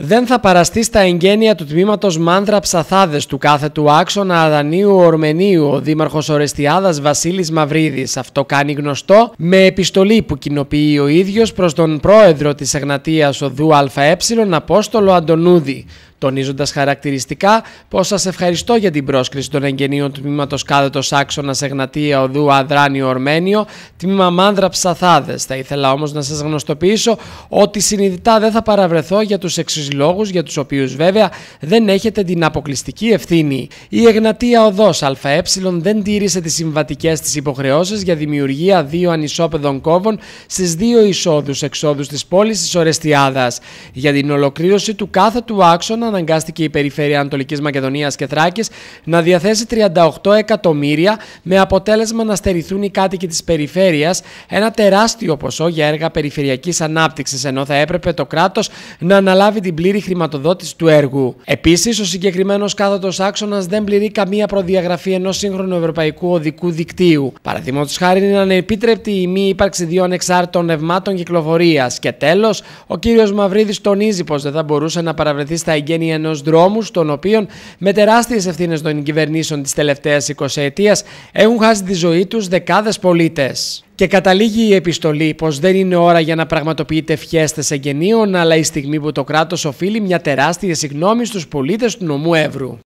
δεν θα παραστεί στα εγγένεια του τμήματος Μάνδρα Ψαθάδες του κάθε του άξονα Αδανίου Ορμενίου ο Δήμαρχος Ορεστιάδας Βασίλης Μαυρίδης. Αυτό κάνει γνωστό με επιστολή που κοινοποιεί ο ίδιος προς τον πρόεδρο της Δου Οδού ΑΕ Απόστολο Αντωνούδη τονίζοντας χαρακτηριστικά πως σας ευχαριστώ για την πρόσκληση των εγγενείων τμήματο κάδετο άξονα Εγνατία Οδού Αδράνιο Ορμένιο, τμήμα Μάνδρα Ψαθάδες. Θα ήθελα όμως να σας γνωστοποιήσω ότι συνειδητά δεν θα παραβρεθώ για τους εξή λόγου, για τους οποίους βέβαια δεν έχετε την αποκλειστική ευθύνη. Η Εγνατία Οδό ΑΕ δεν τήρησε τις συμβατικές της υποχρεώσεις για δημιουργία δύο ανισόπεδων κόβων στις δύο εισόδου-εξόδου της πόλης της Ορεστιάδας. Για την ολοκλήρωση του κάθε του άξονα αναγκάστηκε η περιφέρεια Ανατολικής Μακεδονίας και Θράκης να διαθέσει 38 εκατομμύρια με αποτέλεσμα να στερηθούν οι κάτοικοι της περιφέρειας, ένα τεράστιο ποσό για έργα περιφερειακής ανάπτυξης ενώ θα έπρεπε το κράτος να αναλάβει την πλήρη χρηματοδότηση του έργου. Επίσης, ο συγκεκριμένος κάθετος άξονας δεν πληρεί καμία προδιαγραφή ενός σύγχρονου ευρωπαϊκού οδικού δικτύου. Παραδείγματος χάρη είναι ανεπίτρεπτη η μη ύπαρξη δύο ανεξάρτητων ρευμάτων κυκλοφορίας. Και τέλος ο κύριος Μαυρίδης τονίζει πως δεν θα μπορούσε να παραβρεθεί στα εγγένεια Ενό ενός δρόμου, στον οποίο με τεράστιες ευθύνες των κυβερνήσεων της τελευταίας 20 ετίας έχουν χάσει τη ζωή τους δεκάδες πολίτες. Και καταλήγει η επιστολή πως δεν είναι ώρα για να πραγματοποιείται φιέστε εγγενείων, αλλά η στιγμή που το κράτος οφείλει μια τεράστια συγνώμη στους πολίτες του νομού Εύρου.